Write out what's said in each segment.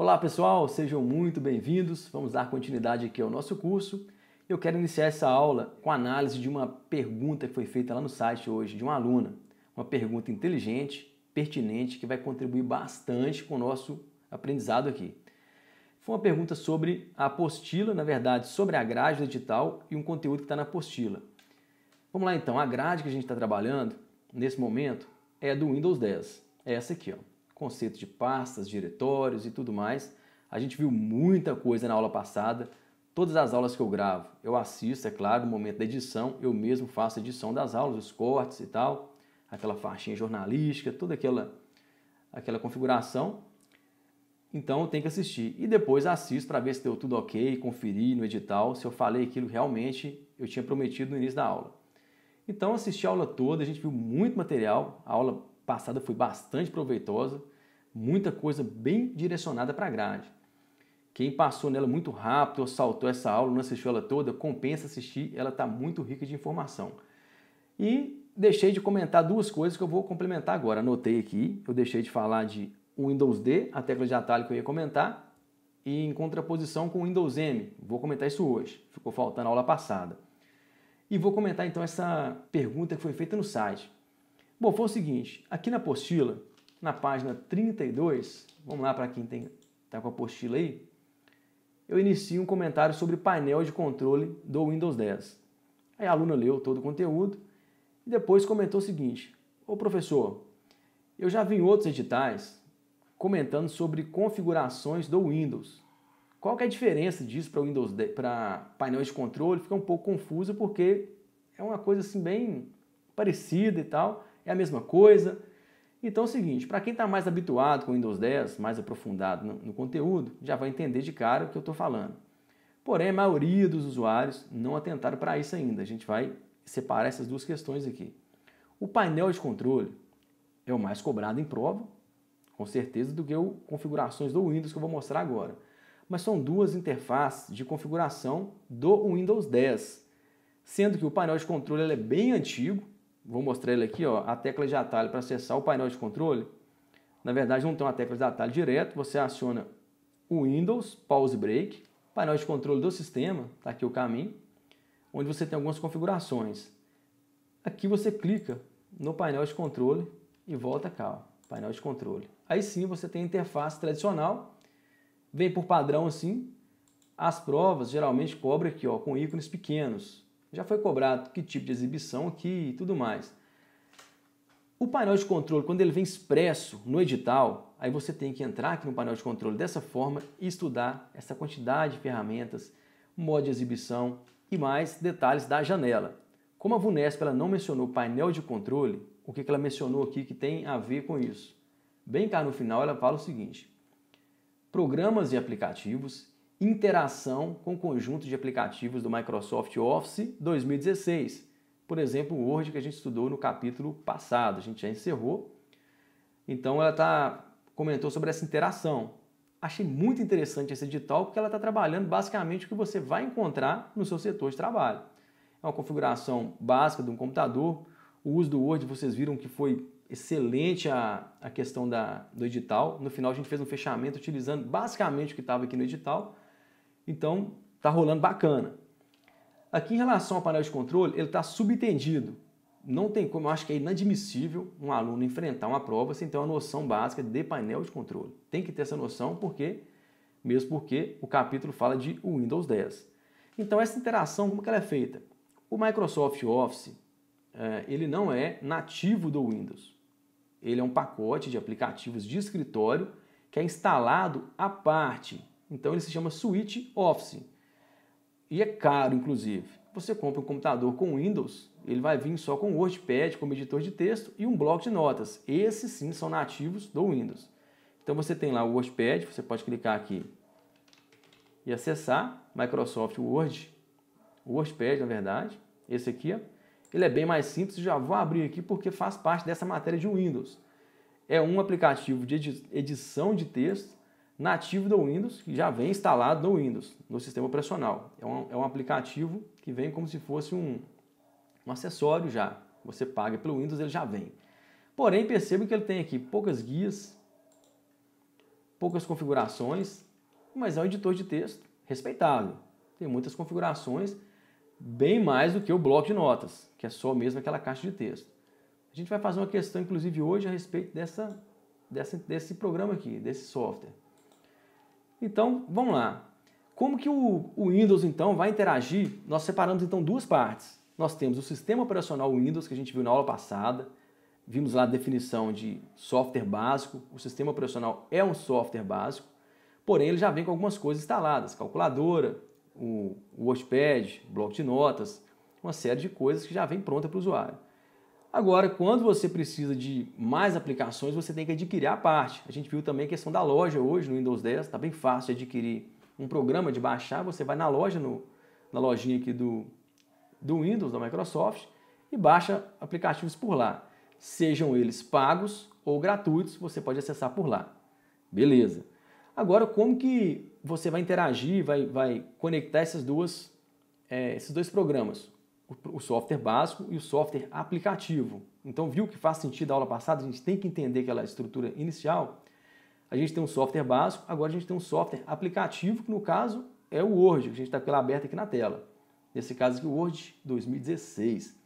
Olá pessoal, sejam muito bem-vindos. Vamos dar continuidade aqui ao nosso curso. Eu quero iniciar essa aula com análise de uma pergunta que foi feita lá no site hoje de uma aluna. Uma pergunta inteligente, pertinente, que vai contribuir bastante com o nosso aprendizado aqui. Foi uma pergunta sobre a apostila, na verdade, sobre a grade digital e um conteúdo que está na apostila. Vamos lá então, a grade que a gente está trabalhando nesse momento é do Windows 10. É essa aqui, ó conceito de pastas, diretórios e tudo mais. A gente viu muita coisa na aula passada. Todas as aulas que eu gravo, eu assisto, é claro, no momento da edição, eu mesmo faço a edição das aulas, os cortes e tal, aquela faixinha jornalística, toda aquela, aquela configuração. Então eu tenho que assistir. E depois assisto para ver se deu tudo ok, conferir no edital se eu falei aquilo realmente eu tinha prometido no início da aula. Então assisti a aula toda, a gente viu muito material, a aula passada foi bastante proveitosa muita coisa bem direcionada para a grade. Quem passou nela muito rápido ou saltou essa aula, não assistiu ela toda, compensa assistir, ela está muito rica de informação. E deixei de comentar duas coisas que eu vou complementar agora. Anotei aqui, eu deixei de falar de Windows D, a tecla de atalho que eu ia comentar, e em contraposição com Windows M. Vou comentar isso hoje, ficou faltando a aula passada. E vou comentar então essa pergunta que foi feita no site. Bom, foi o seguinte, aqui na apostila na página 32, vamos lá para quem está com a apostila aí, eu inicio um comentário sobre painel de controle do Windows 10. Aí a aluna leu todo o conteúdo e depois comentou o seguinte: Ô professor, eu já vi em outros editais comentando sobre configurações do Windows. Qual que é a diferença disso para Windows para painel de controle? Fica um pouco confuso porque é uma coisa assim bem parecida e tal, é a mesma coisa. Então é o seguinte, para quem está mais habituado com o Windows 10, mais aprofundado no, no conteúdo, já vai entender de cara o que eu estou falando. Porém, a maioria dos usuários não atentaram para isso ainda. A gente vai separar essas duas questões aqui. O painel de controle é o mais cobrado em prova, com certeza, do que o configurações do Windows que eu vou mostrar agora. Mas são duas interfaces de configuração do Windows 10, sendo que o painel de controle é bem antigo, vou mostrar ele aqui, ó, a tecla de atalho para acessar o painel de controle. Na verdade, não tem uma tecla de atalho direto, você aciona o Windows, Pause Break, painel de controle do sistema, está aqui o caminho, onde você tem algumas configurações. Aqui você clica no painel de controle e volta cá, ó, painel de controle. Aí sim você tem a interface tradicional, vem por padrão assim, as provas geralmente cobre aqui ó, com ícones pequenos, já foi cobrado que tipo de exibição aqui e tudo mais. O painel de controle, quando ele vem expresso no edital, aí você tem que entrar aqui no painel de controle dessa forma e estudar essa quantidade de ferramentas, modo de exibição e mais detalhes da janela. Como a VUNESP ela não mencionou painel de controle, o que, que ela mencionou aqui que tem a ver com isso? Bem cá no final ela fala o seguinte, programas e aplicativos interação com o conjunto de aplicativos do Microsoft Office 2016. Por exemplo, o Word que a gente estudou no capítulo passado, a gente já encerrou. Então ela tá, comentou sobre essa interação. Achei muito interessante esse edital porque ela está trabalhando basicamente o que você vai encontrar no seu setor de trabalho. É uma configuração básica de um computador. O uso do Word, vocês viram que foi excelente a, a questão da, do edital. No final, a gente fez um fechamento utilizando basicamente o que estava aqui no edital então, está rolando bacana. Aqui em relação ao painel de controle, ele está subentendido. Não tem como, eu acho que é inadmissível um aluno enfrentar uma prova sem ter uma noção básica de painel de controle. Tem que ter essa noção porque, mesmo porque o capítulo fala de Windows 10. Então essa interação, como que ela é feita? O Microsoft Office, é, ele não é nativo do Windows. Ele é um pacote de aplicativos de escritório que é instalado à parte então ele se chama Suite Office. E é caro, inclusive. Você compra um computador com Windows, ele vai vir só com WordPad, como editor de texto e um bloco de notas. Esses sim são nativos do Windows. Então você tem lá o WordPad, você pode clicar aqui e acessar Microsoft Word, WordPad na verdade, esse aqui, ó. ele é bem mais simples, já vou abrir aqui porque faz parte dessa matéria de Windows. É um aplicativo de edição de texto nativo do Windows, que já vem instalado no Windows, no sistema operacional. É um, é um aplicativo que vem como se fosse um, um acessório já. Você paga pelo Windows, ele já vem. Porém, percebam que ele tem aqui poucas guias, poucas configurações, mas é um editor de texto respeitável. Tem muitas configurações, bem mais do que o bloco de notas, que é só mesmo aquela caixa de texto. A gente vai fazer uma questão, inclusive, hoje a respeito dessa, dessa desse programa aqui, desse software. Então, vamos lá. Como que o, o, Windows, então, vai interagir? Nós separamos, então, duas partes. Nós temos o sistema operacional Windows, que a gente viu na aula passada. Vimos lá a definição de software básico. O sistema operacional é um software básico, porém ele já vem com algumas coisas instaladas. Calculadora, o WordPad, bloco de notas, uma série de coisas que já vem pronta para o usuário. Agora, quando você precisa de mais aplicações, você tem que adquirir a parte. A gente viu também a questão da loja hoje no Windows 10, está bem fácil de adquirir um programa de baixar, você vai na loja, no, na lojinha aqui do, do Windows, da Microsoft, e baixa aplicativos por lá. Sejam eles pagos ou gratuitos, você pode acessar por lá. Beleza. Agora, como que você vai interagir, vai, vai conectar essas duas, é, esses dois programas? o software básico e o software aplicativo. Então, viu que faz sentido a aula passada? A gente tem que entender aquela estrutura inicial. A gente tem um software básico, agora a gente tem um software aplicativo, que no caso é o Word, que a gente está com aberta aqui na tela. Nesse caso aqui, o Word 2016.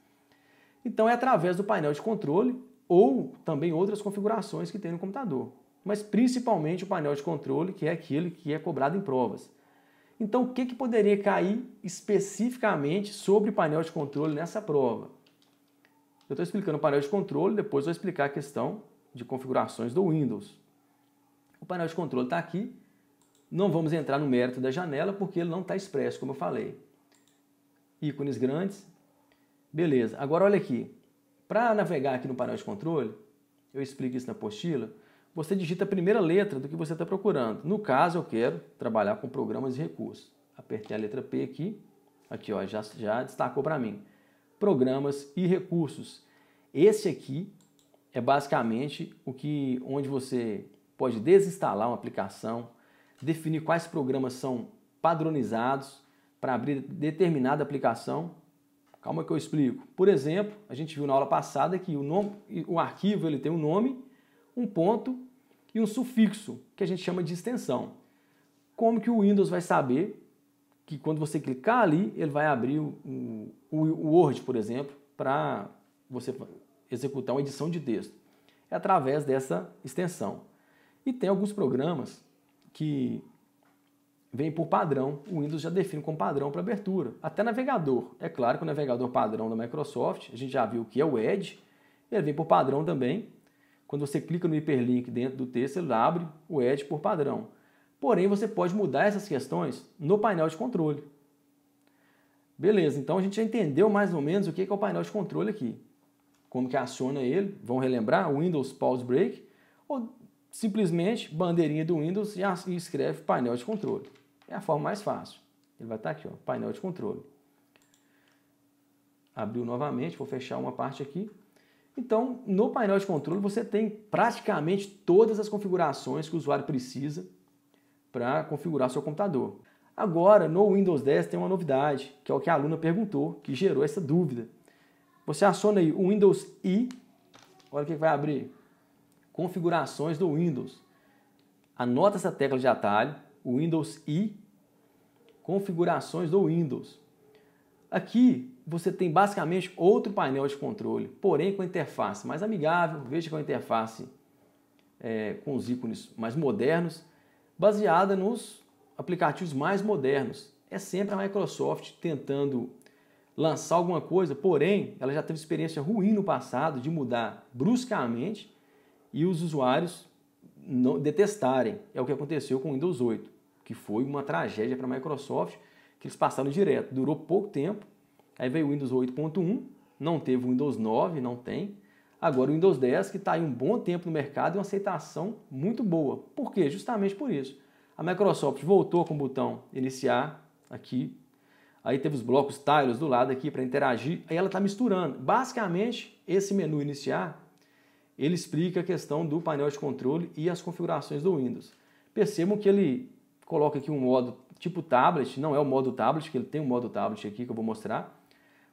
Então, é através do painel de controle ou também outras configurações que tem no computador. Mas principalmente o painel de controle, que é aquele que é cobrado em provas. Então, o que, que poderia cair especificamente sobre painel de controle nessa prova? Eu estou explicando o painel de controle, depois vou explicar a questão de configurações do Windows. O painel de controle está aqui. Não vamos entrar no mérito da janela porque ele não está expresso, como eu falei. Ícones grandes. Beleza. Agora olha aqui. Para navegar aqui no painel de controle, eu explico isso na apostila, você digita a primeira letra do que você está procurando. No caso, eu quero trabalhar com programas e recursos. Apertei a letra P aqui, aqui ó, já, já destacou para mim. Programas e recursos. Esse aqui é basicamente o que onde você pode desinstalar uma aplicação, definir quais programas são padronizados para abrir determinada aplicação. Calma que eu explico. Por exemplo, a gente viu na aula passada que o, nome, o arquivo ele tem um nome, um ponto e um sufixo, que a gente chama de extensão. Como que o Windows vai saber que quando você clicar ali, ele vai abrir o, o, o Word, por exemplo, para você executar uma edição de texto? É através dessa extensão. E tem alguns programas que vêm por padrão, o Windows já define como padrão para abertura. Até navegador. É claro que o navegador padrão da Microsoft, a gente já viu que é o Edge, ele vem por padrão também, quando você clica no hiperlink dentro do texto, ele abre o Edge por padrão. Porém, você pode mudar essas questões no painel de controle. Beleza, então a gente já entendeu mais ou menos o que é o painel de controle aqui. Como que aciona ele, vão relembrar, Windows Pause Break, ou simplesmente bandeirinha do Windows e escreve painel de controle. É a forma mais fácil. Ele vai estar tá aqui, ó, painel de controle. Abriu novamente, vou fechar uma parte aqui. Então, no painel de controle, você tem praticamente todas as configurações que o usuário precisa para configurar seu computador. Agora, no Windows 10 tem uma novidade, que é o que a aluna perguntou, que gerou essa dúvida. Você aciona aí o Windows i, olha o que vai abrir. Configurações do Windows. Anota essa tecla de atalho, o Windows i, configurações do Windows. Aqui você tem basicamente outro painel de controle, porém com interface mais amigável, veja que é uma interface é, com os ícones mais modernos, baseada nos aplicativos mais modernos. É sempre a Microsoft tentando lançar alguma coisa, porém ela já teve experiência ruim no passado de mudar bruscamente e os usuários não detestarem. É o que aconteceu com o Windows 8, que foi uma tragédia para a Microsoft, que eles passaram direto. Durou pouco tempo Aí veio o Windows 8.1, não teve o Windows 9, não tem. Agora o Windows 10, que está aí um bom tempo no mercado e uma aceitação muito boa. Por quê? Justamente por isso. A Microsoft voltou com o botão iniciar aqui. Aí teve os blocos tiles do lado aqui para interagir. Aí ela está misturando. Basicamente, esse menu iniciar, ele explica a questão do painel de controle e as configurações do Windows. Percebam que ele coloca aqui um modo tipo tablet, não é o modo tablet, que ele tem um modo tablet aqui que eu vou mostrar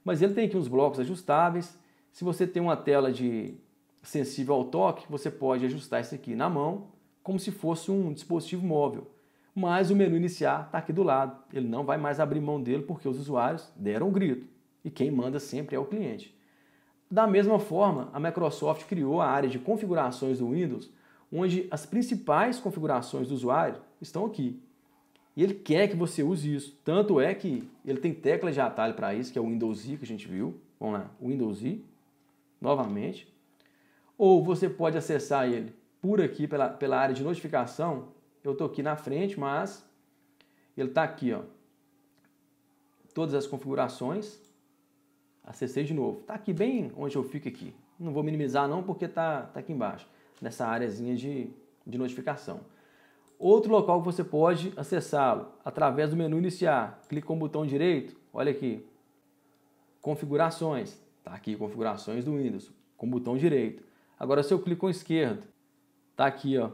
mas ele tem aqui uns blocos ajustáveis. Se você tem uma tela de sensível ao toque, você pode ajustar isso aqui na mão, como se fosse um dispositivo móvel. Mas o menu iniciar está aqui do lado. Ele não vai mais abrir mão dele porque os usuários deram o um grito. E quem manda sempre é o cliente. Da mesma forma, a Microsoft criou a área de configurações do Windows, onde as principais configurações do usuário estão aqui. E ele quer que você use isso. Tanto é que ele tem teclas de atalho para isso, que é o Windows I que a gente viu. Vamos lá, Windows I, novamente. Ou você pode acessar ele por aqui, pela, pela área de notificação. Eu estou aqui na frente, mas ele está aqui, ó. Todas as configurações. Acessei de novo. Está aqui bem onde eu fico aqui. Não vou minimizar não, porque está tá aqui embaixo, nessa áreazinha de, de notificação. Outro local que você pode acessá-lo através do menu iniciar. Clique com o botão direito, olha aqui. Configurações. Está aqui, configurações do Windows, com o botão direito. Agora se eu clico com o esquerdo, está aqui, ó.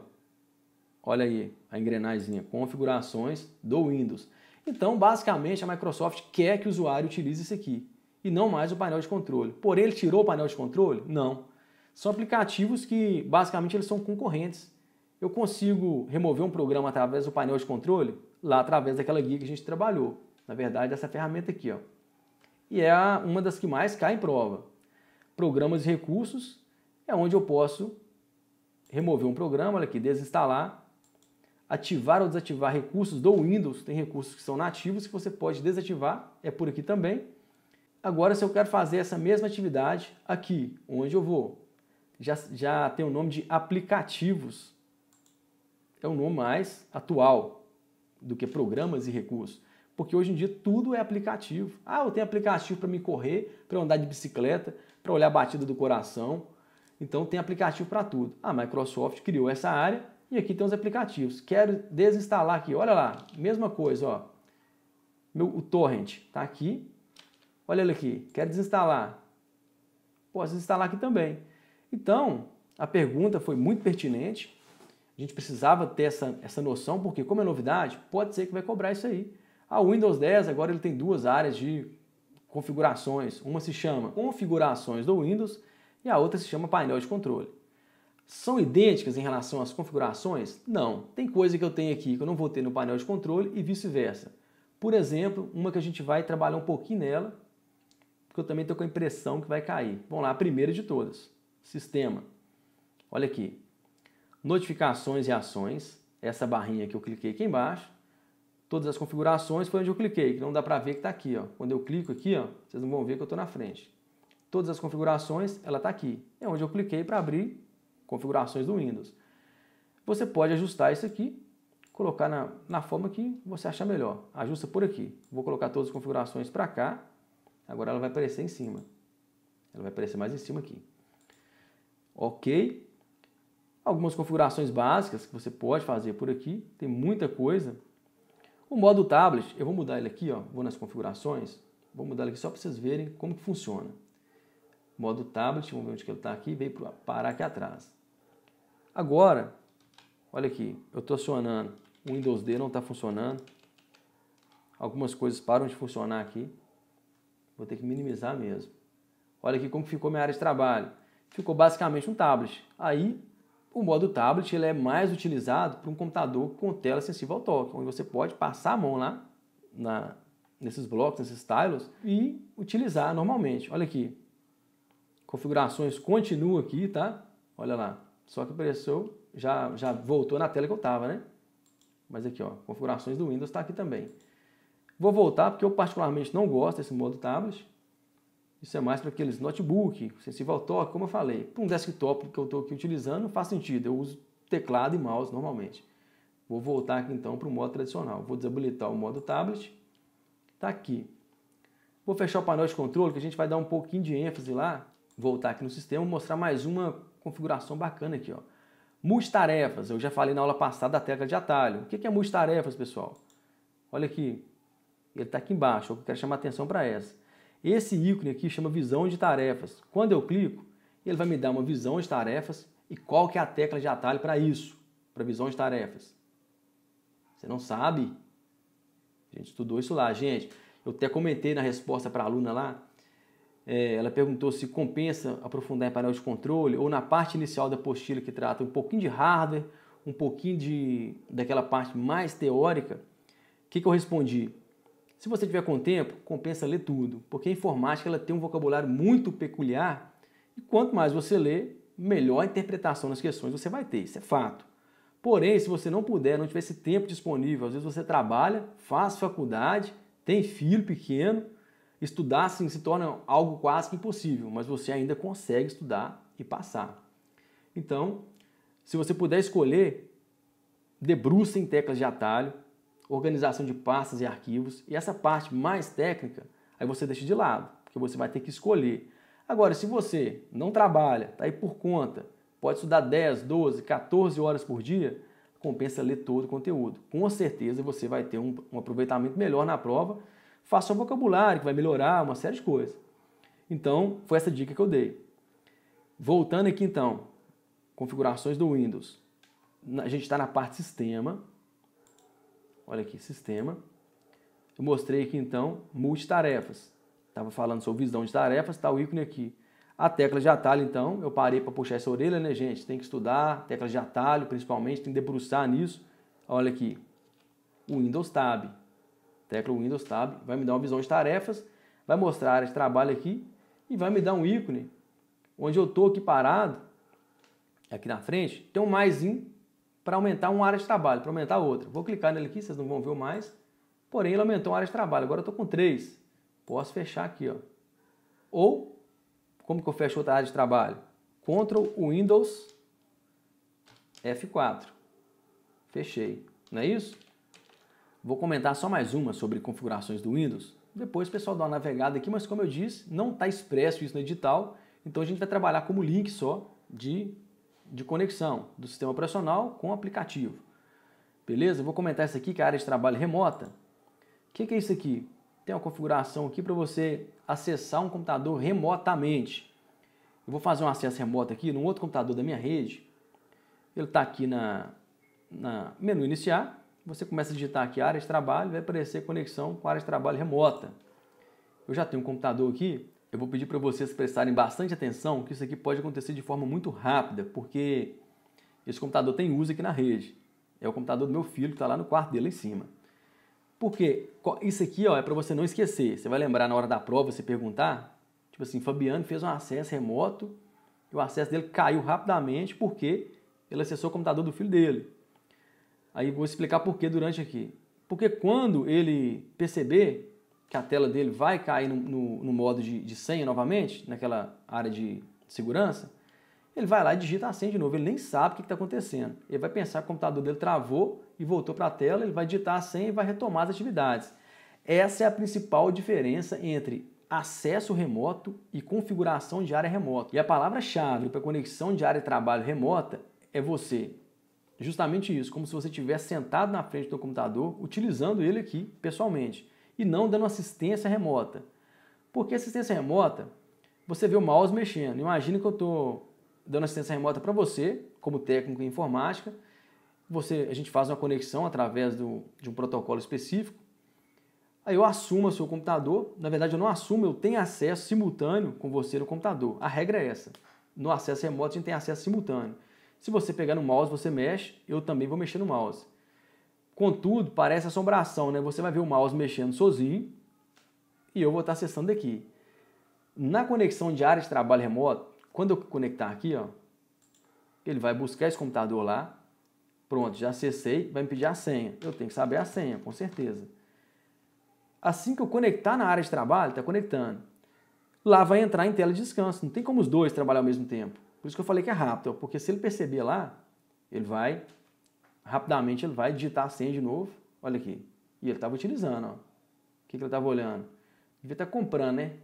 Olha aí, a engrenazinha configurações do Windows. Então, basicamente, a Microsoft quer que o usuário utilize isso aqui e não mais o painel de controle. Porém, ele tirou o painel de controle? Não. São aplicativos que, basicamente, eles são concorrentes eu consigo remover um programa através do painel de controle, lá através daquela guia que a gente trabalhou. Na verdade, essa ferramenta aqui. Ó. E é uma das que mais cai em prova. Programas e recursos é onde eu posso remover um programa, olha aqui, desinstalar, ativar ou desativar recursos do Windows. Tem recursos que são nativos que você pode desativar, é por aqui também. Agora, se eu quero fazer essa mesma atividade aqui, onde eu vou, já, já tem o nome de aplicativos é um nome mais atual do que programas e recursos. Porque hoje em dia tudo é aplicativo. Ah, eu tenho aplicativo para me correr, para andar de bicicleta, para olhar a batida do coração. Então tem aplicativo para tudo. A Microsoft criou essa área e aqui tem os aplicativos. Quero desinstalar aqui. Olha lá, mesma coisa, ó. Meu, o torrent está aqui. Olha ele aqui. Quero desinstalar. Posso desinstalar aqui também. Então, a pergunta foi muito pertinente a gente precisava ter essa, essa noção, porque como é novidade, pode ser que vai cobrar isso aí. A ah, Windows 10 agora ele tem duas áreas de configurações. Uma se chama configurações do Windows e a outra se chama painel de controle. São idênticas em relação às configurações? Não. Tem coisa que eu tenho aqui que eu não vou ter no painel de controle e vice-versa. Por exemplo, uma que a gente vai trabalhar um pouquinho nela, porque eu também estou com a impressão que vai cair. Vamos lá, a primeira de todas. Sistema. Olha aqui notificações e ações, essa barrinha que eu cliquei aqui embaixo, todas as configurações foi onde eu cliquei, que não dá para ver que está aqui. Ó. Quando eu clico aqui, ó, vocês não vão ver que eu estou na frente. Todas as configurações, ela está aqui. É onde eu cliquei para abrir configurações do Windows. Você pode ajustar isso aqui, colocar na, na forma que você achar melhor. Ajusta por aqui. Vou colocar todas as configurações para cá. Agora ela vai aparecer em cima. Ela vai aparecer mais em cima aqui. Ok algumas configurações básicas que você pode fazer por aqui, tem muita coisa. O modo tablet, eu vou mudar ele aqui, ó, vou nas configurações, vou mudar ele aqui só para vocês verem como que funciona. Modo tablet, vamos ver onde que ele está aqui, veio parar aqui atrás. Agora, olha aqui, eu estou acionando, o Windows D não está funcionando, algumas coisas param de funcionar aqui, vou ter que minimizar mesmo. Olha aqui como ficou minha área de trabalho. Ficou basicamente um tablet. Aí o modo tablet ele é mais utilizado para um computador com tela sensível ao toque, onde você pode passar a mão lá na, nesses blocos, nesses tiles e utilizar normalmente. Olha aqui, configurações continua aqui, tá? Olha lá, só que apareceu, já, já voltou na tela que eu estava, né? Mas aqui, ó, configurações do Windows está aqui também. Vou voltar porque eu particularmente não gosto desse modo tablet. Isso é mais para aqueles notebook, sensível ao toque, como eu falei. Para um desktop que eu estou aqui utilizando, não faz sentido. Eu uso teclado e mouse normalmente. Vou voltar aqui então para o modo tradicional. Vou desabilitar o modo tablet. Está aqui. Vou fechar o painel de controle, que a gente vai dar um pouquinho de ênfase lá. Voltar aqui no sistema mostrar mais uma configuração bacana aqui. Ó. Multitarefas. Eu já falei na aula passada da tecla de atalho. O que é multitarefas, pessoal? Olha aqui. Ele está aqui embaixo. Eu quero chamar atenção para essa. Esse ícone aqui chama visão de tarefas. Quando eu clico, ele vai me dar uma visão de tarefas e qual que é a tecla de atalho para isso, para visão de tarefas. Você não sabe? A gente estudou isso lá, gente. Eu até comentei na resposta para a aluna lá, é, ela perguntou se compensa aprofundar em painel de controle ou na parte inicial da apostila que trata um pouquinho de hardware, um pouquinho de, daquela parte mais teórica. O que, que eu respondi? Se você tiver com tempo, compensa ler tudo, porque a informática ela tem um vocabulário muito peculiar e quanto mais você lê, melhor a interpretação das questões você vai ter, isso é fato. Porém, se você não puder, não tiver esse tempo disponível, às vezes você trabalha, faz faculdade, tem filho pequeno, estudar assim se torna algo quase que impossível, mas você ainda consegue estudar e passar. Então, se você puder escolher, debruça em teclas de atalho, organização de pastas e arquivos. E essa parte mais técnica, aí você deixa de lado, porque você vai ter que escolher. Agora, se você não trabalha, está aí por conta, pode estudar 10, 12, 14 horas por dia, compensa ler todo o conteúdo. Com certeza você vai ter um, um aproveitamento melhor na prova, faça o vocabulário, que vai melhorar, uma série de coisas. Então, foi essa dica que eu dei. Voltando aqui então, configurações do Windows. A gente está na parte sistema, olha aqui, sistema. Eu mostrei aqui então multitarefas. Estava falando sobre visão de tarefas, está o ícone aqui. A tecla de atalho, então, eu parei para puxar essa orelha, né, gente? Tem que estudar, tecla de atalho, principalmente, tem que debruçar nisso. Olha aqui, o Windows Tab. Tecla Windows Tab, vai me dar uma visão de tarefas, vai mostrar a área de trabalho aqui e vai me dar um ícone onde eu estou aqui parado, aqui na frente, tem um maisinho para aumentar uma área de trabalho, para aumentar outra. Vou clicar nele aqui, vocês não vão ver mais. Porém, ele aumentou uma área de trabalho. Agora eu estou com três. Posso fechar aqui. Ó. Ou, como que eu fecho outra área de trabalho? Ctrl Windows F4. Fechei. Não é isso? Vou comentar só mais uma sobre configurações do Windows. Depois o pessoal dá uma navegada aqui, mas como eu disse, não está expresso isso no edital, então a gente vai trabalhar como link só de de conexão do sistema operacional com o aplicativo. Beleza? Eu vou comentar isso aqui, que é a área de trabalho remota. O que, que é isso aqui? Tem uma configuração aqui para você acessar um computador remotamente. Eu vou fazer um acesso remoto aqui num outro computador da minha rede. Ele está aqui na, na menu iniciar. Você começa a digitar aqui área de trabalho, vai aparecer conexão com a área de trabalho remota. Eu já tenho um computador aqui eu vou pedir para vocês prestarem bastante atenção, que isso aqui pode acontecer de forma muito rápida, porque esse computador tem uso aqui na rede. É o computador do meu filho que está lá no quarto dele em cima. Porque isso aqui ó, é para você não esquecer. Você vai lembrar na hora da prova, você perguntar, tipo assim, Fabiano fez um acesso remoto e o acesso dele caiu rapidamente porque ele acessou o computador do filho dele. Aí vou explicar por que durante aqui. Porque quando ele perceber que a tela dele vai cair no, no, no modo de, de, senha novamente, naquela área de segurança, ele vai lá e digita a senha de novo. Ele nem sabe o que está acontecendo. Ele vai pensar que o computador dele travou e voltou para a tela, ele vai digitar a senha e vai retomar as atividades. Essa é a principal diferença entre acesso remoto e configuração de área remota. E a palavra-chave para conexão de área de trabalho remota é você. Justamente isso, como se você estivesse sentado na frente do computador, utilizando ele aqui pessoalmente e não dando assistência remota. Porque assistência remota, você vê o mouse mexendo. Imagina que eu estou dando assistência remota para você, como técnico em informática. Você, a gente faz uma conexão através do, de um protocolo específico. Aí eu assumo o seu computador. Na verdade, eu não assumo, eu tenho acesso simultâneo com você no computador. A regra é essa. No acesso remoto, a gente tem acesso simultâneo. Se você pegar no mouse, você mexe, eu também vou mexer no mouse. Contudo, parece assombração, né? Você vai ver o mouse mexendo sozinho e eu vou estar acessando aqui. Na conexão de área de trabalho remoto, quando eu conectar aqui, ó, ele vai buscar esse computador lá. Pronto, já acessei, vai me pedir a senha. Eu tenho que saber a senha, com certeza. Assim que eu conectar na área de trabalho, está conectando. Lá vai entrar em tela de descanso. Não tem como os dois trabalhar ao mesmo tempo. Por isso que eu falei que é rápido, porque se ele perceber lá, ele vai rapidamente ele vai digitar a senha de novo. Olha aqui. E ele estava utilizando, ó. O que, que ele estava olhando? Devia estar tá comprando, né?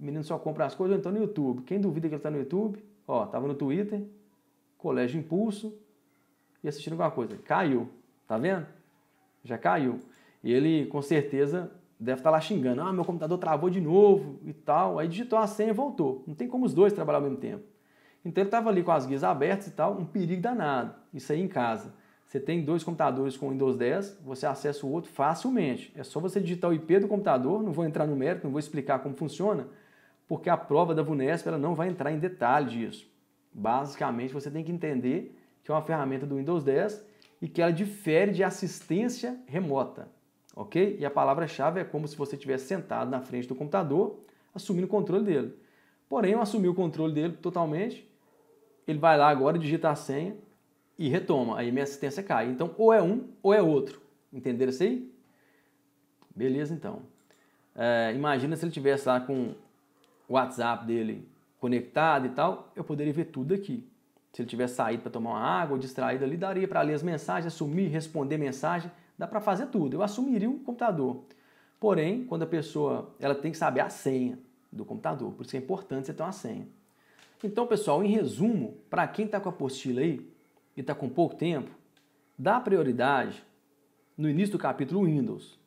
O menino só compra as coisas, então no YouTube. Quem duvida que ele está no YouTube? Ó, estava no Twitter, Colégio Impulso, e assistindo alguma coisa. Caiu. Tá vendo? Já caiu. E ele, com certeza, deve estar tá lá xingando. Ah, meu computador travou de novo e tal. Aí digitou a senha e voltou. Não tem como os dois trabalhar ao mesmo tempo. Então ele estava ali com as guias abertas e tal, um perigo danado. Isso aí em casa. Você tem dois computadores com Windows 10, você acessa o outro facilmente. É só você digitar o IP do computador, não vou entrar no mérito, não vou explicar como funciona, porque a prova da VUNESP ela não vai entrar em detalhe disso. Basicamente, você tem que entender que é uma ferramenta do Windows 10 e que ela difere de assistência remota, ok? E a palavra-chave é como se você estivesse sentado na frente do computador, assumindo o controle dele. Porém, eu assumi o controle dele totalmente, ele vai lá agora, digita a senha, e retoma. Aí minha assistência cai. Então, ou é um ou é outro. Entenderam isso aí? Beleza, então. É, imagina se ele tivesse lá com o WhatsApp dele conectado e tal, eu poderia ver tudo aqui. Se ele tivesse saído para tomar uma água distraído ali, daria para ler as mensagens, assumir, responder mensagem, dá para fazer tudo. Eu assumiria o computador. Porém, quando a pessoa, ela tem que saber a senha do computador, por isso é importante você ter uma senha. Então, pessoal, em resumo, para quem está com a apostila aí, e está com pouco tempo, dá prioridade no início do capítulo Windows,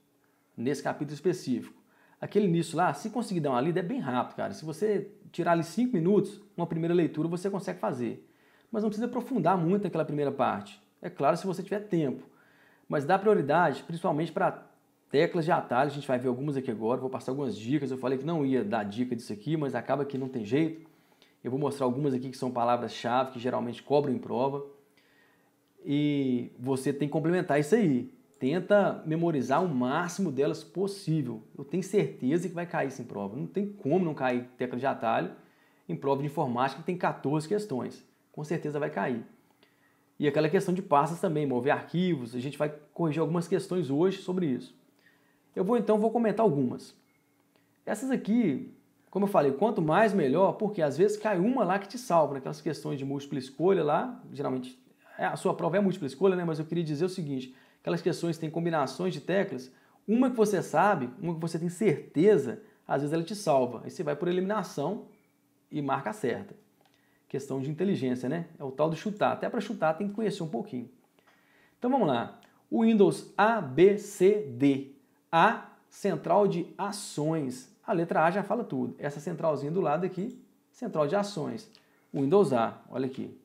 nesse capítulo específico. Aquele início lá, se conseguir dar uma lida, é bem rápido, cara. Se você tirar ali 5 minutos, uma primeira leitura você consegue fazer. Mas não precisa aprofundar muito naquela primeira parte. É claro, se você tiver tempo. Mas dá prioridade, principalmente para teclas de atalho. A gente vai ver algumas aqui agora, vou passar algumas dicas. Eu falei que não ia dar dica disso aqui, mas acaba que não tem jeito. Eu vou mostrar algumas aqui que são palavras-chave que geralmente cobram em prova e você tem que complementar isso aí. Tenta memorizar o máximo delas possível. Eu tenho certeza que vai cair em prova. Não tem como não cair tecla de atalho em prova de informática que tem 14 questões. Com certeza vai cair. E aquela questão de pastas também, mover arquivos, a gente vai corrigir algumas questões hoje sobre isso. Eu vou então vou comentar algumas. Essas aqui, como eu falei, quanto mais melhor, porque às vezes cai uma lá que te salva, naquelas questões de múltipla escolha lá, geralmente é, a sua prova é múltipla escolha, né? Mas eu queria dizer o seguinte: aquelas questões que têm combinações de teclas, uma que você sabe, uma que você tem certeza, às vezes ela te salva. Aí você vai por eliminação e marca certa. Questão de inteligência, né? É o tal do chutar. Até para chutar tem que conhecer um pouquinho. Então vamos lá. O Windows A, B, C, D. A, central de ações. A letra A já fala tudo. Essa centralzinha do lado aqui, central de ações. O Windows A, olha aqui.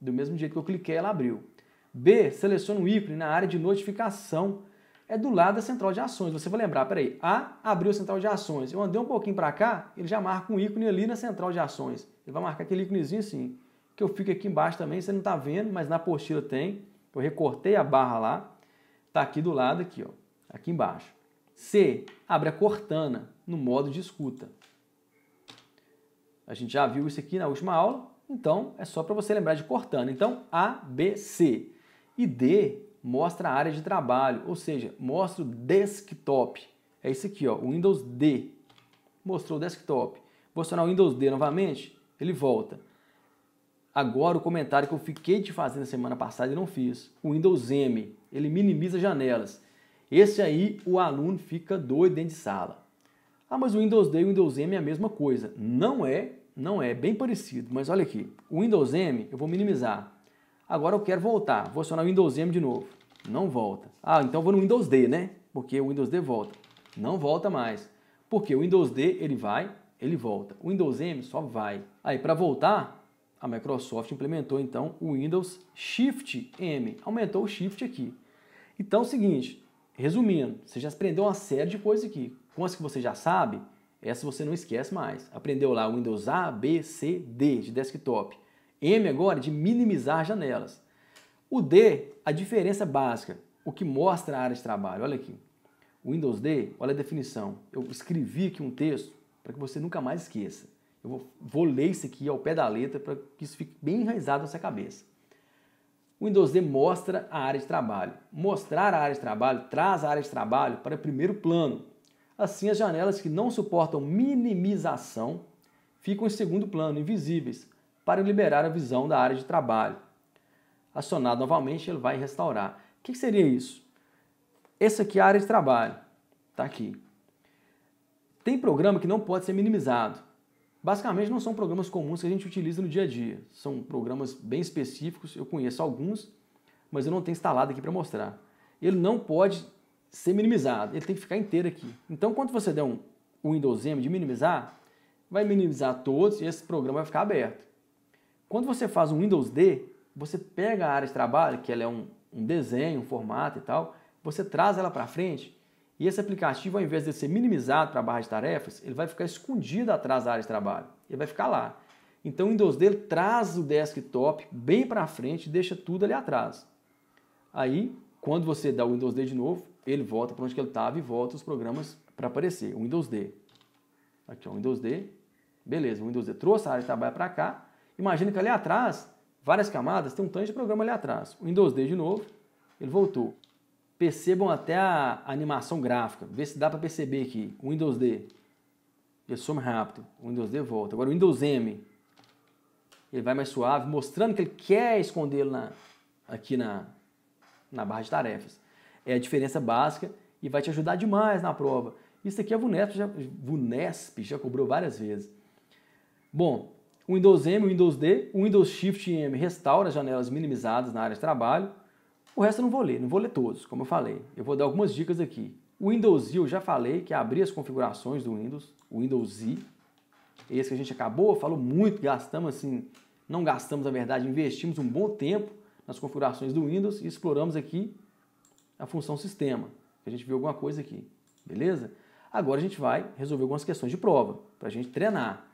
Do mesmo jeito que eu cliquei, ela abriu. B, seleciona o ícone na área de notificação. É do lado da central de ações. Você vai lembrar, peraí, A abriu a central de ações. Eu andei um pouquinho para cá, ele já marca um ícone ali na central de ações. Ele vai marcar aquele íconezinho assim, que eu fico aqui embaixo também, você não está vendo, mas na apostila tem. Eu recortei a barra lá, está aqui do lado aqui, ó, aqui embaixo. C, abre a Cortana no modo de escuta. A gente já viu isso aqui na última aula, então é só para você lembrar de cortando. Então A, B, C. E D mostra a área de trabalho, ou seja, mostra o desktop. É isso aqui, ó, o Windows D. Mostrou o desktop. Vou acionar o Windows D novamente, ele volta. Agora o comentário que eu fiquei te fazendo semana passada e não fiz. O Windows M, ele minimiza janelas. Esse aí o aluno fica doido dentro de sala. Ah, mas o Windows D e o Windows M é a mesma coisa. Não é não é, é bem parecido, mas olha aqui. O Windows M eu vou minimizar. Agora eu quero voltar, vou acionar o Windows M de novo. Não volta. Ah, então vou no Windows D, né? Porque o Windows D volta. Não volta mais. Porque o Windows D, ele vai, ele volta. O Windows M só vai. Aí, para voltar, a Microsoft implementou, então, o Windows Shift M. Aumentou o Shift aqui. Então, é o seguinte, resumindo, você já aprendeu uma série de coisas aqui. com as que você já sabe, essa você não esquece mais. Aprendeu lá o Windows A, B, C, D de desktop. M agora de minimizar janelas. O D, a diferença é básica, o que mostra a área de trabalho. Olha aqui. O Windows D, olha a definição. Eu escrevi aqui um texto para que você nunca mais esqueça. Eu vou, vou ler isso aqui ao pé da letra para que isso fique bem enraizado na sua cabeça. O Windows D mostra a área de trabalho. Mostrar a área de trabalho traz a área de trabalho para o primeiro plano, Assim, as janelas que não suportam minimização ficam em segundo plano, invisíveis, para liberar a visão da área de trabalho. Acionado novamente, ele vai restaurar. O que seria isso? Essa aqui é a área de trabalho. Está aqui. Tem programa que não pode ser minimizado. Basicamente, não são programas comuns que a gente utiliza no dia a dia. São programas bem específicos. Eu conheço alguns, mas eu não tenho instalado aqui para mostrar. Ele não pode ser minimizado, ele tem que ficar inteiro aqui. Então, quando você der um, Windows M de minimizar, vai minimizar todos e esse programa vai ficar aberto. Quando você faz um Windows D, você pega a área de trabalho, que ela é um, um desenho, um formato e tal, você traz ela para frente e esse aplicativo, ao invés de ser minimizado para a barra de tarefas, ele vai ficar escondido atrás da área de trabalho. Ele vai ficar lá. Então, o Windows D traz o desktop bem para frente e deixa tudo ali atrás. Aí, quando você dá o Windows D de novo, ele volta para onde que ele estava e volta os programas para aparecer. O Windows D. Aqui, ó, Windows D. Beleza, o Windows D trouxe a área de trabalho para cá. Imagina que ali atrás, várias camadas, tem um tanto de programa ali atrás. O Windows D de novo, ele voltou. Percebam até a animação gráfica. Vê se dá para perceber aqui. O Windows D. Ele some rápido. O Windows D volta. Agora o Windows M. Ele vai mais suave, mostrando que ele quer esconder lo aqui na, na barra de tarefas. É a diferença básica e vai te ajudar demais na prova. Isso aqui é a VUNESP já, VUNESP já cobrou várias vezes. Bom, o Windows M, o Windows D, o Windows Shift M restaura as janelas minimizadas na área de trabalho. O resto eu não vou ler, não vou ler todos, como eu falei. Eu vou dar algumas dicas aqui. O Windows I eu já falei, que é abrir as configurações do Windows, o Windows I. Esse que a gente acabou, falou muito, gastamos assim, não gastamos na verdade, investimos um bom tempo nas configurações do Windows e exploramos aqui a função sistema. A gente viu alguma coisa aqui, beleza? Agora a gente vai resolver algumas questões de prova, para a gente treinar.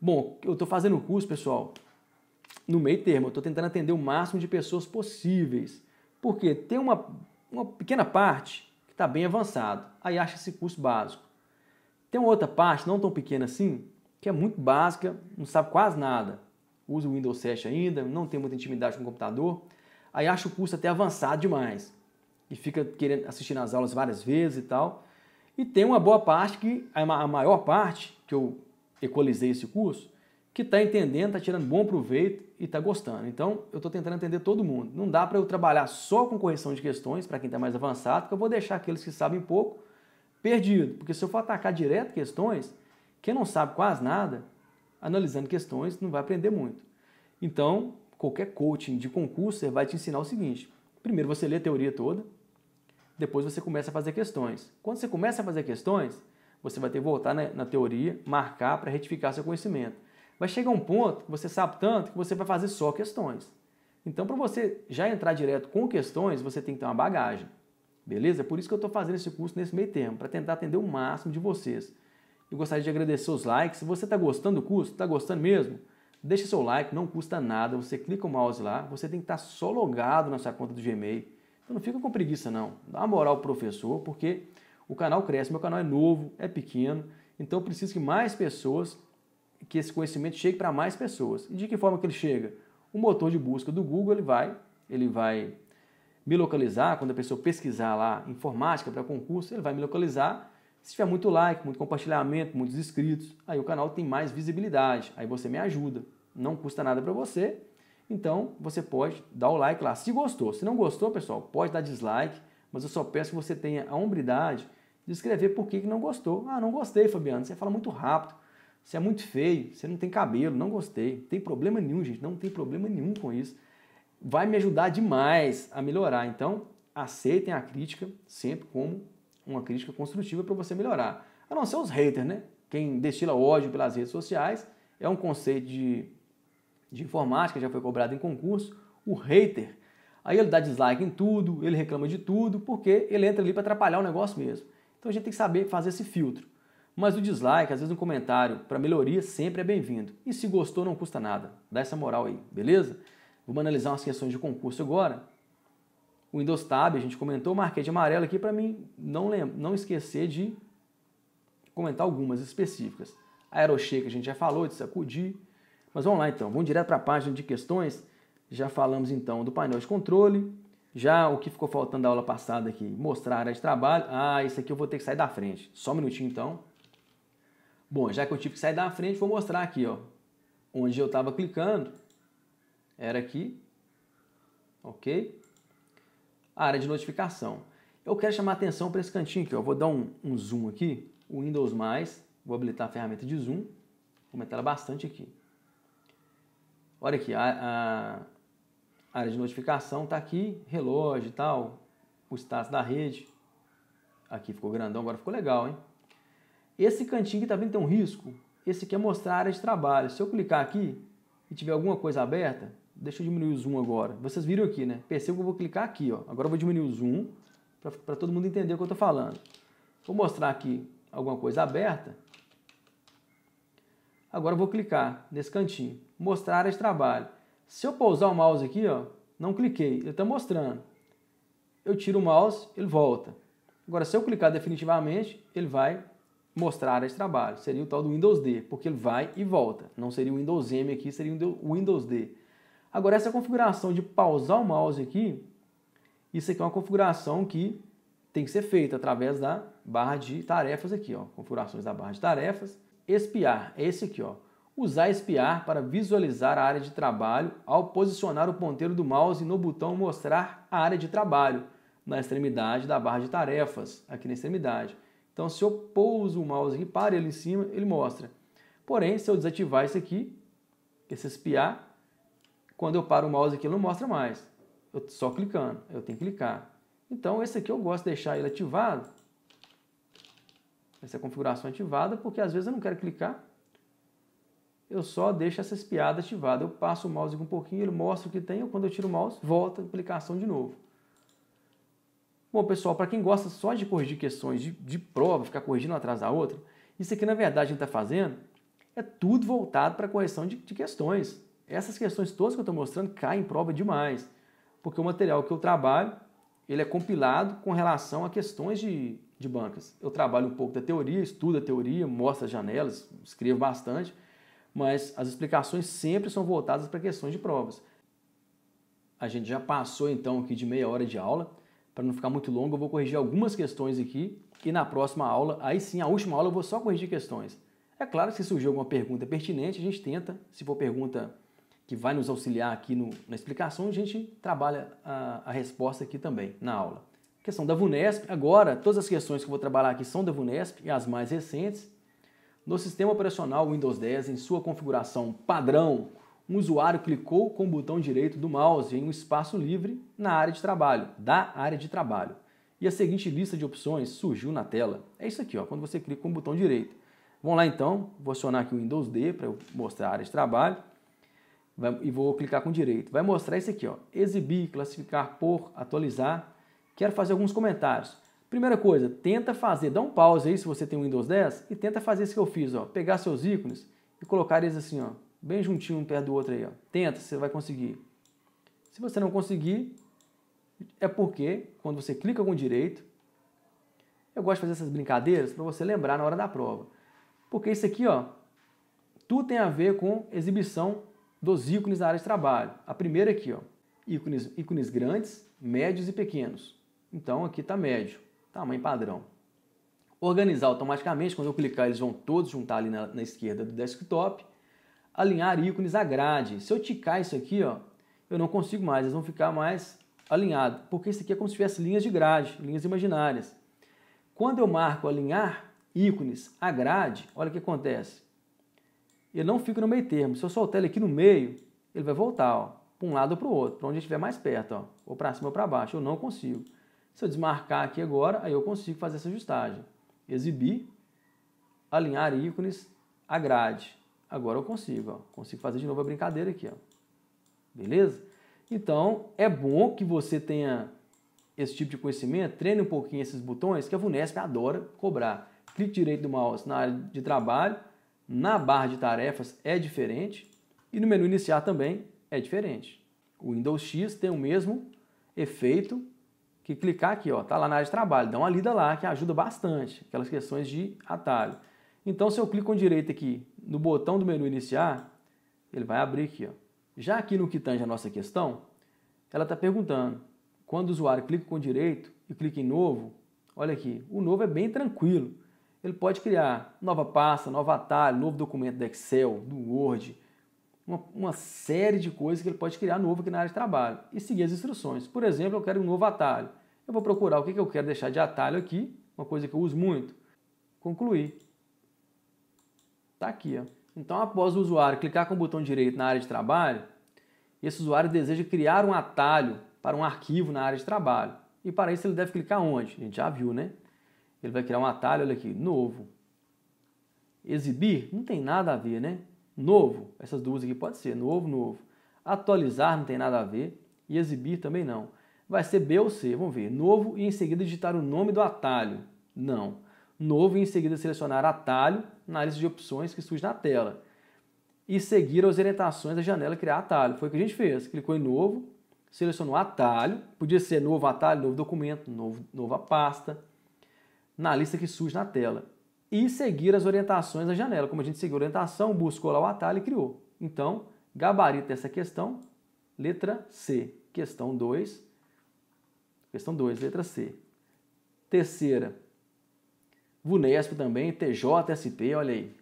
Bom, eu estou fazendo o curso, pessoal, no meio termo. Eu estou tentando atender o máximo de pessoas possíveis. Porque tem uma, uma pequena parte que está bem avançado, aí acha esse curso básico. Tem uma outra parte, não tão pequena assim, que é muito básica, não sabe quase nada usa o Windows 7 ainda, não tem muita intimidade com o computador, aí acha o curso até avançado demais e fica querendo assistir nas aulas várias vezes e tal. E tem uma boa parte que a maior parte que eu equalizei esse curso, que está entendendo, está tirando bom proveito e está gostando. Então, eu estou tentando entender todo mundo. Não dá para eu trabalhar só com correção de questões para quem está mais avançado, porque eu vou deixar aqueles que sabem pouco perdido. Porque se eu for atacar direto questões, quem não sabe quase nada, analisando questões, não vai aprender muito. Então, qualquer coaching de concurso vai te ensinar o seguinte: primeiro você lê a teoria toda, depois você começa a fazer questões. Quando você começa a fazer questões, você vai ter que voltar na, na teoria, marcar para retificar seu conhecimento. Vai chegar um ponto que você sabe tanto que você vai fazer só questões. Então, para você já entrar direto com questões, você tem que ter uma bagagem. Beleza? É por isso que eu estou fazendo esse curso nesse meio termo, para tentar atender o máximo de vocês. Eu gostaria de agradecer os likes. Se você está gostando do curso, está gostando mesmo? Deixa seu like, não custa nada. Você clica o mouse lá, você tem que estar tá só logado na sua conta do Gmail. Então não fica com preguiça não. Dá uma moral pro professor, porque o canal cresce. Meu canal é novo, é pequeno, então eu preciso que mais pessoas, que esse conhecimento chegue para mais pessoas. E de que forma que ele chega? O motor de busca do Google ele vai, ele vai me localizar quando a pessoa pesquisar lá informática para concurso, ele vai me localizar se tiver muito like, muito compartilhamento, muitos inscritos, aí o canal tem mais visibilidade, aí você me ajuda. Não custa nada para você. Então, você pode dar o like lá se gostou. Se não gostou, pessoal, pode dar dislike, mas eu só peço que você tenha a hombridade de escrever por que não gostou. Ah, não gostei, Fabiano, você fala muito rápido, você é muito feio, você não tem cabelo, não gostei. Não tem problema nenhum, gente, não tem problema nenhum com isso. Vai me ajudar demais a melhorar. Então, aceitem a crítica sempre como uma crítica construtiva para você melhorar. A não ser os haters, né? Quem destila ódio pelas redes sociais é um conceito de, de informática, já foi cobrado em concurso, o hater. Aí ele dá dislike em tudo, ele reclama de tudo, porque ele entra ali para atrapalhar o negócio mesmo. Então a gente tem que saber fazer esse filtro. Mas o dislike, às vezes um comentário para melhoria, sempre é bem-vindo. E se gostou, não custa nada. Dá essa moral aí, beleza? Vamos analisar umas questões de concurso agora o Windows Tab, a gente comentou, marquei de amarelo aqui para mim não, não esquecer de comentar algumas específicas. A que a gente já falou de sacudir, mas vamos lá então, vamos direto para a página de questões. Já falamos então do painel de controle, já o que ficou faltando da aula passada aqui, mostrar a área de trabalho. Ah, isso aqui eu vou ter que sair da frente. Só um minutinho então. Bom, já que eu tive que sair da frente, vou mostrar aqui, ó, onde eu estava clicando. Era aqui, ok? a área de notificação. Eu quero chamar atenção para esse cantinho aqui. Eu vou dar um, um, zoom aqui, o Windows+, vou habilitar a ferramenta de zoom, vou aumentar ela bastante aqui. Olha aqui, a, a área de notificação está aqui, relógio e tal, o status da rede. Aqui ficou grandão, agora ficou legal, hein? Esse cantinho tá que está vendo tem um risco. Esse aqui é mostrar a área de trabalho. Se eu clicar aqui e tiver alguma coisa aberta, Deixa eu diminuir o zoom agora. Vocês viram aqui, né? Percebam que eu vou clicar aqui, ó. Agora eu vou diminuir o zoom para todo mundo entender o que eu estou falando. Vou mostrar aqui alguma coisa aberta. Agora eu vou clicar nesse cantinho. Mostrar área de trabalho. Se eu pousar o mouse aqui, ó, não cliquei, ele está mostrando. Eu tiro o mouse, ele volta. Agora, se eu clicar definitivamente, ele vai mostrar a área de trabalho. Seria o tal do Windows D, porque ele vai e volta. Não seria o Windows M aqui, seria o Windows D. Agora, essa configuração de pausar o mouse aqui, isso aqui é uma configuração que tem que ser feita através da barra de tarefas aqui, ó. Configurações da barra de tarefas. Espiar, é esse aqui, ó. Usar espiar para visualizar a área de trabalho ao posicionar o ponteiro do mouse no botão mostrar a área de trabalho na extremidade da barra de tarefas, aqui na extremidade. Então, se eu pouso o mouse aqui, para ele em cima, ele mostra. Porém, se eu desativar isso aqui, esse espiar, quando eu paro o mouse aqui, ele não mostra mais. Eu só clicando, eu tenho que clicar. Então esse aqui eu gosto de deixar ele ativado. Essa configuração ativada, porque às vezes eu não quero clicar. Eu só deixo essa espiada ativada. Eu passo o mouse aqui um pouquinho, ele mostra o que tem. E quando eu tiro o mouse, volta a aplicação de novo. Bom, pessoal, para quem gosta só de corrigir questões de, de prova, ficar corrigindo uma atrás da outra, isso aqui, na verdade, a gente está fazendo é tudo voltado para correção de, de questões. Essas questões todas que eu estou mostrando caem em prova demais, porque o material que eu trabalho ele é compilado com relação a questões de, de bancas. Eu trabalho um pouco da teoria, estudo a teoria, mostro as janelas, escrevo bastante, mas as explicações sempre são voltadas para questões de provas. A gente já passou então aqui de meia hora de aula. Para não ficar muito longo, eu vou corrigir algumas questões aqui e na próxima aula, aí sim, a última aula, eu vou só corrigir questões. É claro que se surgiu alguma pergunta pertinente, a gente tenta, se for pergunta que vai nos auxiliar aqui no, na explicação, a gente trabalha a, a resposta aqui também na aula. questão da VUNESP, agora, todas as questões que eu vou trabalhar aqui são da VUNESP e as mais recentes. No sistema operacional Windows 10, em sua configuração padrão, um usuário clicou com o botão direito do mouse em um espaço livre na área de trabalho, da área de trabalho. E a seguinte lista de opções surgiu na tela. É isso aqui, ó, quando você clica com o botão direito. Vamos lá então, vou acionar aqui o Windows D para eu mostrar a área de trabalho vai, e vou clicar com direito. Vai mostrar isso aqui, ó, exibir, classificar por, atualizar. Quero fazer alguns comentários. Primeira coisa, tenta fazer, dá um pause aí se você tem o Windows 10 e tenta fazer isso que eu fiz, ó, pegar seus ícones e colocar eles assim, ó, bem juntinho um perto do outro aí, ó. Tenta, você vai conseguir. Se você não conseguir, é porque quando você clica com direito, eu gosto de fazer essas brincadeiras para você lembrar na hora da prova. Porque isso aqui, ó, tudo tem a ver com exibição dos ícones da área de trabalho. A primeira aqui, ó, ícones, ícones grandes, médios e pequenos. Então aqui está médio, tamanho padrão. Organizar automaticamente, quando eu clicar eles vão todos juntar ali na, na esquerda do desktop. Alinhar ícones à grade. Se eu ticar isso aqui, ó, eu não consigo mais, eles vão ficar mais alinhados, porque isso aqui é como se tivesse linhas de grade, linhas imaginárias. Quando eu marco alinhar ícones à grade, olha o que acontece ele não fica no meio termo. Se eu soltar ele aqui no meio, ele vai voltar para um lado ou para o outro, para onde estiver mais perto, ó, ou para cima ou para baixo. Eu não consigo. Se eu desmarcar aqui agora, aí eu consigo fazer essa ajustagem. Exibir, alinhar ícones, a grade. Agora eu consigo, ó. consigo fazer de novo a brincadeira aqui. Ó. Beleza? Então, é bom que você tenha esse tipo de conhecimento, treine um pouquinho esses botões que a VUNESP adora cobrar. Clique direito do mouse na área de trabalho, na barra de tarefas é diferente e no menu iniciar também é diferente. O Windows X tem o mesmo efeito que clicar aqui, ó, tá lá na área de trabalho, dá uma lida lá que ajuda bastante, aquelas questões de atalho. Então se eu clico com direito aqui no botão do menu iniciar, ele vai abrir aqui, ó. Já aqui no que tange a nossa questão, ela está perguntando, quando o usuário clica com direito e clica em novo, olha aqui, o novo é bem tranquilo ele pode criar nova pasta, novo atalho, novo documento do Excel, do Word, uma, uma, série de coisas que ele pode criar novo aqui na área de trabalho e seguir as instruções. Por exemplo, eu quero um novo atalho. Eu vou procurar o que, que eu quero deixar de atalho aqui, uma coisa que eu uso muito. Concluir. Está aqui. Ó. Então, após o usuário clicar com o botão direito na área de trabalho, esse usuário deseja criar um atalho para um arquivo na área de trabalho. E para isso ele deve clicar onde? A gente já viu, né? Ele vai criar um atalho, olha aqui, novo. Exibir não tem nada a ver, né? Novo, essas duas aqui pode ser, novo, novo. Atualizar não tem nada a ver e exibir também não. Vai ser B ou C, vamos ver. Novo e em seguida digitar o nome do atalho. Não. Novo e em seguida selecionar atalho na lista de opções que surge na tela. E seguir as orientações da janela criar atalho. Foi o que a gente fez. Clicou em novo, selecionou atalho. Podia ser novo atalho, novo documento, novo, nova pasta na lista que surge na tela e seguir as orientações da janela. Como a gente seguiu a orientação, buscou lá o atalho e criou. Então, gabarito dessa questão, letra C. Questão 2, questão 2, letra C. Terceira, VUNESP também, TJSP, olha aí.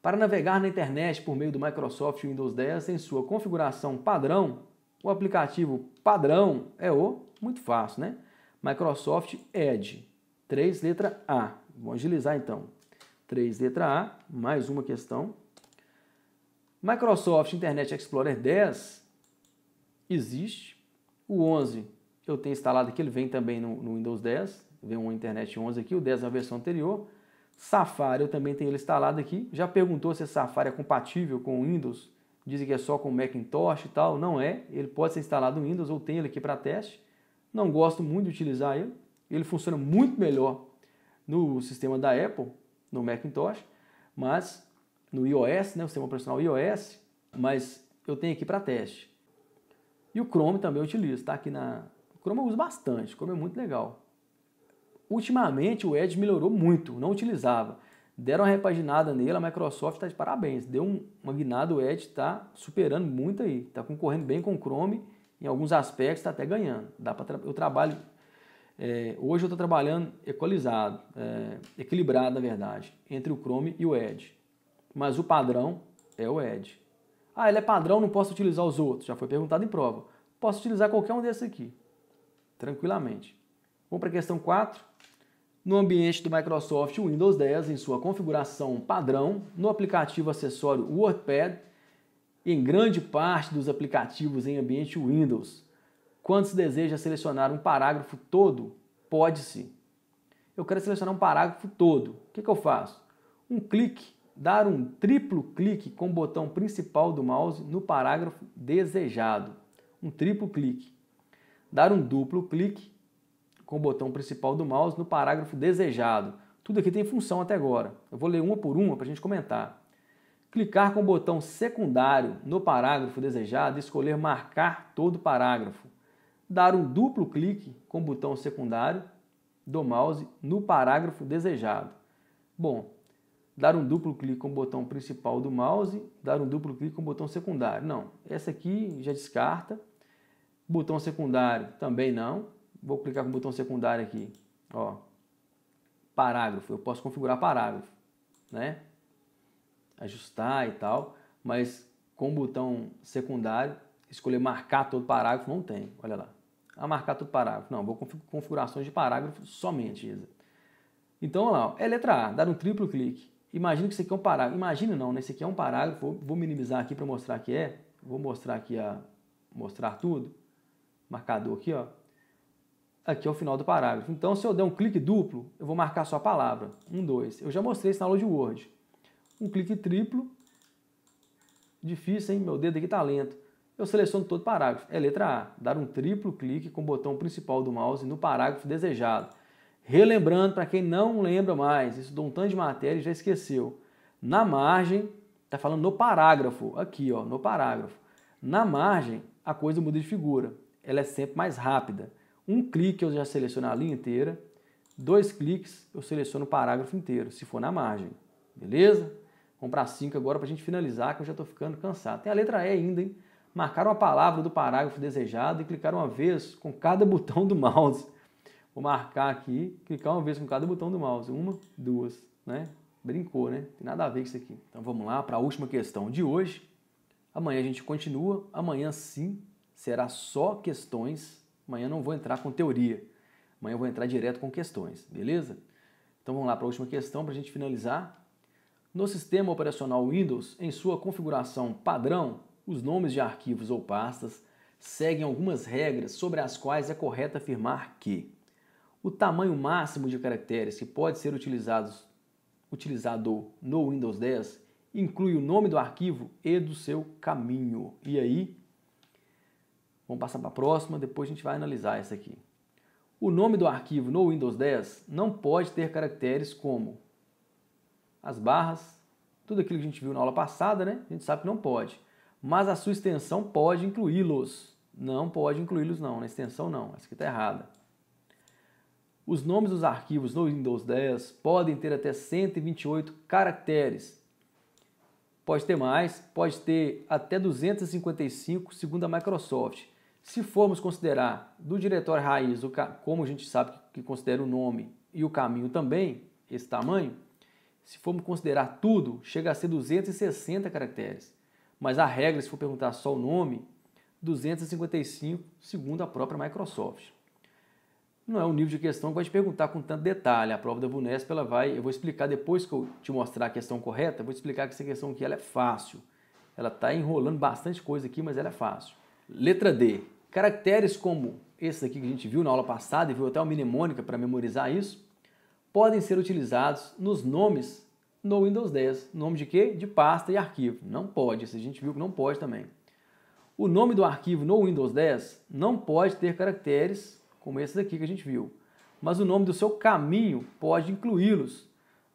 Para navegar na internet por meio do Microsoft Windows 10 em sua configuração padrão, o aplicativo padrão é o, muito fácil, né? Microsoft Edge. 3, letra A. Vou agilizar então. 3, letra A, mais uma questão. Microsoft Internet Explorer 10 existe. O 11 eu tenho instalado aqui, ele vem também no, no Windows 10. Vem um Internet 11 aqui, o 10 é a versão anterior. Safari eu também tenho ele instalado aqui. Já perguntou se Safari é compatível com o Windows. Dizem que é só com Macintosh e tal. Não é. Ele pode ser instalado no Windows ou tem ele aqui para teste. Não gosto muito de utilizar ele. Ele funciona muito melhor no sistema da Apple, no Macintosh, mas no iOS, né, o sistema operacional iOS, mas eu tenho aqui para teste. E o Chrome também eu utilizo, tá aqui na... O Chrome eu uso bastante, o Chrome é muito legal. Ultimamente o Edge melhorou muito, não utilizava. Deram uma repaginada nele, a Microsoft está de parabéns. Deu um, uma guinada, o Edge está superando muito aí. Está concorrendo bem com o Chrome, em alguns aspectos está até ganhando. Dá tra... Eu trabalho é, hoje eu estou trabalhando equalizado, é, equilibrado na verdade, entre o Chrome e o Edge. Mas o padrão é o Edge. Ah, ele é padrão, não posso utilizar os outros. Já foi perguntado em prova. Posso utilizar qualquer um desses aqui, tranquilamente. Vamos para a questão 4. No ambiente do Microsoft Windows 10, em sua configuração padrão, no aplicativo acessório WordPad, em grande parte dos aplicativos em ambiente Windows, quando se deseja selecionar um parágrafo todo, pode-se. Eu quero selecionar um parágrafo todo. O que, que eu faço? Um clique, dar um triplo clique com o botão principal do mouse no parágrafo desejado. Um triplo clique. Dar um duplo clique com o botão principal do mouse no parágrafo desejado. Tudo aqui tem função até agora. Eu vou ler uma por uma para a gente comentar. Clicar com o botão secundário no parágrafo desejado e escolher marcar todo o parágrafo dar um duplo clique com o botão secundário do mouse no parágrafo desejado. Bom, dar um duplo clique com o botão principal do mouse, dar um duplo clique com o botão secundário. Não, essa aqui já descarta. Botão secundário também não. Vou clicar com o botão secundário aqui. Ó, parágrafo. Eu posso configurar parágrafo, né? Ajustar e tal, mas com o botão secundário, escolher marcar todo parágrafo não tem. Olha lá a marcar todo parágrafo. Não, vou configurações de parágrafo somente, Isa. Então, olha lá, é letra A, dar um triplo clique. Imagina que isso aqui é um parágrafo. Imagina não, né? Isso aqui é um parágrafo. Vou, vou minimizar aqui para mostrar que é. Vou mostrar aqui a mostrar tudo. Marcador aqui, ó. Aqui é o final do parágrafo. Então, se eu der um clique duplo, eu vou marcar só a palavra. Um, dois. Eu já mostrei isso na aula de Word. Um clique triplo. Difícil, hein? Meu dedo aqui tá lento eu seleciono todo o parágrafo. É letra A, dar um triplo clique com o botão principal do mouse no parágrafo desejado. Relembrando, para quem não lembra mais, isso dou um tanto de matéria e já esqueceu. Na margem, está falando no parágrafo, aqui, ó, no parágrafo. Na margem, a coisa muda de figura. Ela é sempre mais rápida. Um clique eu já seleciono a linha inteira, dois cliques eu seleciono o parágrafo inteiro, se for na margem. Beleza? Vamos para 5 agora para a gente finalizar, que eu já estou ficando cansado. Tem a letra E ainda, hein? marcaram a palavra do parágrafo desejado e clicaram uma vez com cada botão do mouse. Vou marcar aqui, clicar uma vez com cada botão do mouse. Uma, duas, né? Brincou, né? Tem nada a ver com isso aqui. Então vamos lá para a última questão de hoje. Amanhã a gente continua. Amanhã sim será só questões. Amanhã não vou entrar com teoria. Amanhã eu vou entrar direto com questões, beleza? Então vamos lá para a última questão para a gente finalizar. No sistema operacional Windows, em sua configuração padrão, os nomes de arquivos ou pastas seguem algumas regras sobre as quais é correto afirmar que o tamanho máximo de caracteres que pode ser utilizado, utilizado no Windows 10 inclui o nome do arquivo e do seu caminho. E aí, vamos passar para a próxima, depois a gente vai analisar essa aqui. O nome do arquivo no Windows 10 não pode ter caracteres como as barras, tudo aquilo que a gente viu na aula passada, né? A gente sabe que não pode mas a sua extensão pode incluí-los. Não pode incluí-los não, na extensão não, essa aqui está errada. Os nomes dos arquivos no Windows 10 podem ter até 128 caracteres. Pode ter mais, pode ter até 255, segundo a Microsoft. Se formos considerar do diretório raiz, como a gente sabe que considera o nome e o caminho também, esse tamanho, se formos considerar tudo, chega a ser 260 caracteres. Mas a regra, se for perguntar só o nome, 255, segundo a própria Microsoft. Não é um nível de questão que vai te perguntar com tanto detalhe. A prova da Vunesp, ela vai, eu vou explicar depois que eu te mostrar a questão correta, vou explicar que essa questão aqui ela é fácil. Ela está enrolando bastante coisa aqui, mas ela é fácil. Letra D. Caracteres como esse aqui que a gente viu na aula passada e viu até o mnemônica para memorizar isso, podem ser utilizados nos nomes no Windows 10. Nome de quê? De pasta e arquivo. Não pode, isso a gente viu que não pode também. O nome do arquivo no Windows 10 não pode ter caracteres como esses aqui que a gente viu. Mas o nome do seu caminho pode incluí-los.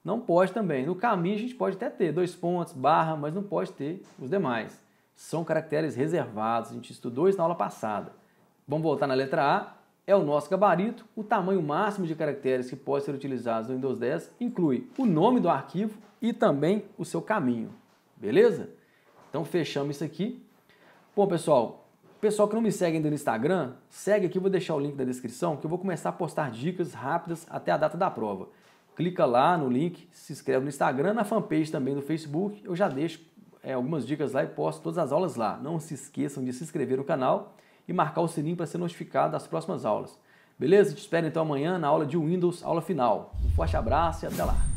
Não pode também. No caminho a gente pode até ter dois pontos, barra, mas não pode ter os demais. São caracteres reservados. A gente estudou isso na aula passada. Vamos voltar na letra A é o nosso gabarito. O tamanho máximo de caracteres que pode ser utilizado no Windows 10 inclui o nome do arquivo e também o seu caminho. Beleza? Então fechamos isso aqui. Bom, pessoal, pessoal que não me segue ainda no Instagram, segue aqui, vou deixar o link na descrição, que eu vou começar a postar dicas rápidas até a data da prova. Clica lá no link, se inscreve no Instagram, na fanpage também do Facebook, eu já deixo é, algumas dicas lá e posto todas as aulas lá. Não se esqueçam de se inscrever no canal e marcar o sininho para ser notificado das próximas aulas. Beleza? Te espero então amanhã na aula de Windows, aula final. Um forte abraço e até lá!